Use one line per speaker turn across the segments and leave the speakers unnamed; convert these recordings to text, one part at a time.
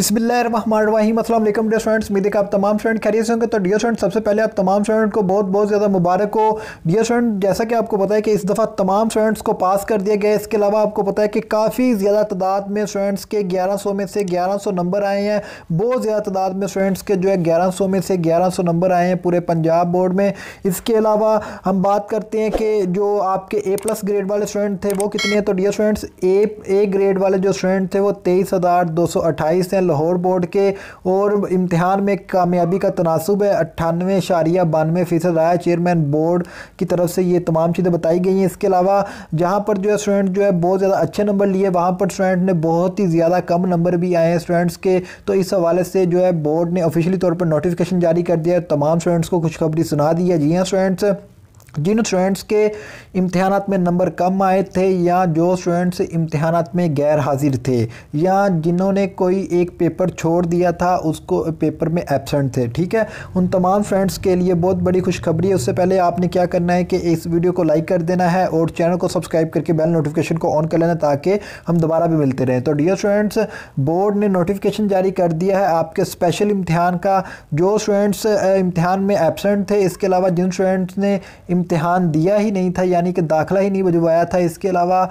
बसमिलीम अल्लाम day students उम्मीद है कि आप तमाम फ्रेंड खैरियत से होंगे तो डियर फ्रेंड सबसे पहले आप तमाम स्टूडेंट को बहुत बहुत ज़्यादा मुबारक हो डियर फ्रेंड जैसा कि आपको पता है कि इस दफ़ा तमाम स्टूडेंट्स को पास कर दिया गया इसके अलावा आपको पता है कि काफ़ी ज़्यादा तादाद में स्टूडेंट्स के सौ में से सौ नंबर आए हैं बहुत ज़्यादा तादाद में स्टूडेंट्स के जो है सौ में से सौ नंबर आए हैं पूरे पंजाब बोर्ड में इसके अलावा हम बात करते हैं कि जो आपके ए प्लस ग्रेड वाले स्टूडेंट थे वो कितने हैं तो डियर स्टूडेंट्स ए ग्रेड वाले जो स्टूडेंट थे वो तेईस हैं लाहौर बोर्ड के और इम्तहान में कामयाबी का तनासब है अट्ठानवे इशारिया बानवे फ़ीसद आया चेयरमैन बोर्ड की तरफ से ये तमाम चीज़ें बताई गई हैं इसके अलावा जहाँ पर जो है स्टूडेंट जो है बहुत ज़्यादा अच्छे नंबर लिए वहाँ पर स्टूडेंट ने बहुत ही ज़्यादा कम नंबर भी आए हैं स्टूडेंट्स के तो इस हवाले से जो है बोर्ड ने ऑफिशियली तौर पर नोटिफिकेशन जारी कर दिया है तमाम स्टूडेंट्स को खुशखबरी सुना दी है जी हाँ स्टूडेंट्स जिन स्टूडेंट्स के इम्तहान में नंबर कम आए थे या जो स्टूडेंट्स इम्तहान में गैर हाजिर थे या जिन्होंने कोई एक पेपर छोड़ दिया था उसको पेपर में एबसेंट थे ठीक है उन तमाम फ्रेंड्स के लिए बहुत बड़ी खुशखबरी है उससे पहले आपने क्या करना है कि इस वीडियो को लाइक कर देना है और चैनल को सब्सक्राइब करके बेल नोटिफिकेशन को ऑन कर लेना ताकि हम दोबारा भी मिलते रहें तो डियर स्टूडेंट्स बोर्ड ने नोटिफिकेशन जारी कर दिया है आपके स्पेशल इम्तहान का जो स्टूडेंट्स इम्तहान में एबसेंट थे इसके अलावा जिन स्टूडेंट्स ने इम्त इम्तहान दिया ही नहीं था यानी कि दाखला ही नहीं भजवाया था इसके अलावा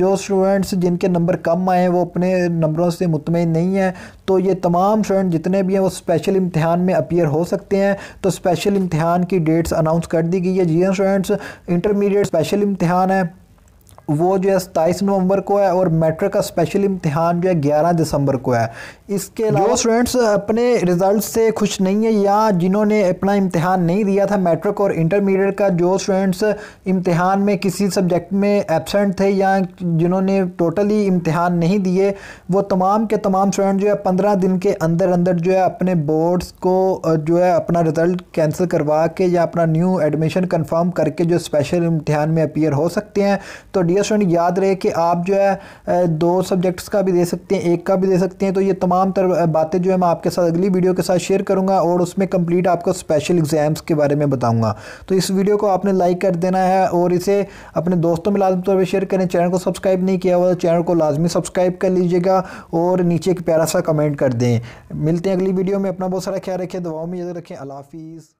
जो स्टूडेंट्स जिनके नंबर कम आए वो अपने नंबरों से मुतमिन नहीं हैं तो ये तमाम स्टूडेंट जितने भी हैं वो स्पेशल इम्तहान में अपियर हो सकते हैं तो स्पेशल इम्तहान की डेट्स अनाउंस कर दी गई है जी स्टूडेंट्स इंटरमीडिएट स्पेशल इम्तहान है वो जो है सताईस नवंबर को है और मेट्रिक का स्पेशल इम्तहान जो है ग्यारह दिसंबर को है इसके जो स्टूडेंट्स अपने रिज़ल्ट से खुश नहीं है या जिन्होंने अपना इम्तहान नहीं दिया था मेट्रिक और इंटरमीडिएट का जो स्टूडेंट्स इम्तिहान में किसी सब्जेक्ट में एबसेंट थे या जिन्होंने टोटली इम्तहान नहीं दिए वो तमाम के तमाम स्टूडेंट जो है पंद्रह दिन के अंदर अंदर जो है अपने बोर्ड्स को जो है अपना रिज़ल्ट कैंसिल करवा के या अपना न्यू एडमिशन कन्फर्म करके जो स्पेशल इम्तिहान में अपियर हो सकते हैं तो डियर स्टूडेंट याद रहे कि आप जो है दो सब्जेक्ट्स का भी दे सकते हैं एक का भी दे सकते हैं तो ये तमाम तर बातें जो है मैं आपके साथ अगली वीडियो के साथ शेयर करूँगा और उसमें कंप्लीट आपको स्पेशल एग्ज़ाम्स के बारे में बताऊँगा तो इस वीडियो को आपने लाइक कर देना है और इसे अपने दोस्तों में लाजमी तौर पर शेयर करें चैनल को सब्सक्राइब नहीं किया हुआ तो चैनल को लाजमी सब्सक्राइब कर लीजिएगा और नीचे एक प्यारा सा कमेंट कर दें मिलते हैं अगली वीडियो में अपना बहुत सारा ख्याल रखें दवाओं में याद रखें अलाफिज़